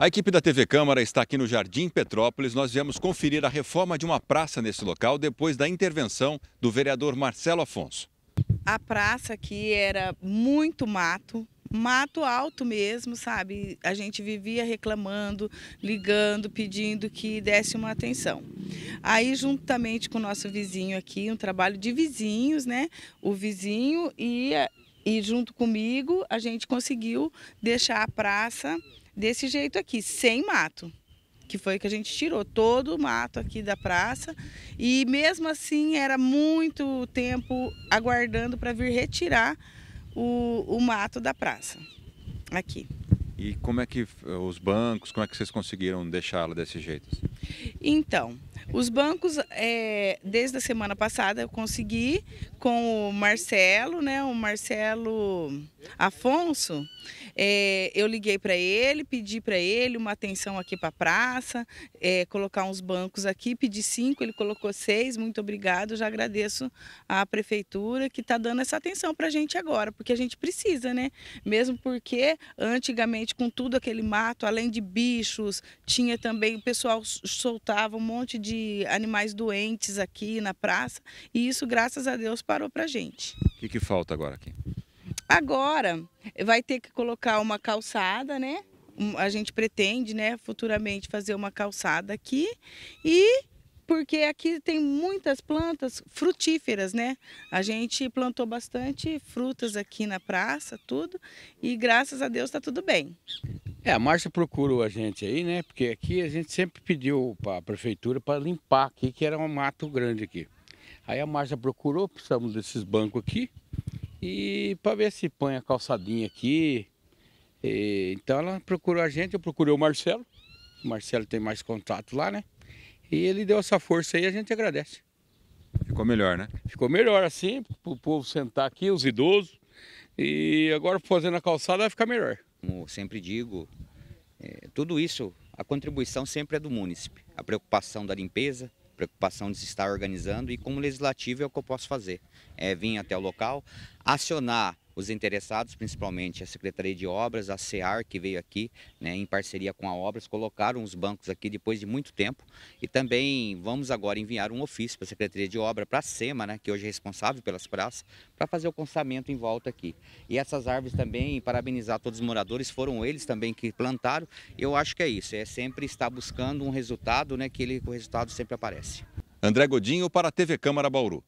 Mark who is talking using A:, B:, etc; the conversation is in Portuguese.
A: A equipe da TV Câmara está aqui no Jardim Petrópolis. Nós viemos conferir a reforma de uma praça nesse local depois da intervenção do vereador Marcelo Afonso.
B: A praça aqui era muito mato, mato alto mesmo, sabe? A gente vivia reclamando, ligando, pedindo que desse uma atenção. Aí, juntamente com o nosso vizinho aqui, um trabalho de vizinhos, né? O vizinho e, e junto comigo, a gente conseguiu deixar a praça desse jeito aqui, sem mato. Que foi que a gente tirou todo o mato aqui da praça. E mesmo assim era muito tempo aguardando para vir retirar o, o mato da praça. Aqui.
A: E como é que eh, os bancos, como é que vocês conseguiram deixá-la desse jeito? Assim?
B: Então, os bancos, é, desde a semana passada, eu consegui com o Marcelo, né? O Marcelo Afonso. É, eu liguei para ele, pedi para ele uma atenção aqui para a praça, é, colocar uns bancos aqui, pedi cinco, ele colocou seis. Muito obrigado, já agradeço à prefeitura que está dando essa atenção para a gente agora, porque a gente precisa, né? Mesmo porque antigamente, com tudo aquele mato, além de bichos, tinha também o pessoal soltava um monte de de animais doentes aqui na praça. E isso, graças a Deus, parou para gente.
C: O que, que falta agora aqui?
B: Agora vai ter que colocar uma calçada, né? A gente pretende, né, futuramente fazer uma calçada aqui e porque aqui tem muitas plantas frutíferas, né? A gente plantou bastante frutas aqui na praça, tudo, e graças a Deus está tudo bem. É, a Márcia
A: procurou a gente aí, né? Porque aqui a gente sempre pediu para a prefeitura para limpar aqui, que era um mato grande aqui. Aí a Márcia procurou, precisamos desses bancos aqui e para ver se põe a calçadinha aqui. E, então ela procurou a gente, eu procurei o Marcelo. O Marcelo tem mais contato lá, né? E ele deu essa força aí, a gente agradece. Ficou melhor, né? Ficou melhor assim, para o povo sentar aqui, os idosos.
C: E agora fazendo a calçada vai ficar melhor. Como sempre digo, é, tudo isso, a contribuição sempre é do munícipe. A preocupação da limpeza, preocupação de se estar organizando e como legislativo é o que eu posso fazer. É vir até o local, acionar os interessados, principalmente a Secretaria de Obras, a CEAR, que veio aqui né, em parceria com a Obras, colocaram os bancos aqui depois de muito tempo. E também vamos agora enviar um ofício para a Secretaria de Obras para a SEMA, né, que hoje é responsável pelas praças, para fazer o constamento em volta aqui. E essas árvores também, parabenizar todos os moradores, foram eles também que plantaram. Eu acho que é isso, é sempre estar buscando um resultado, né, que ele, o resultado sempre aparece. André Godinho para a TV Câmara Bauru.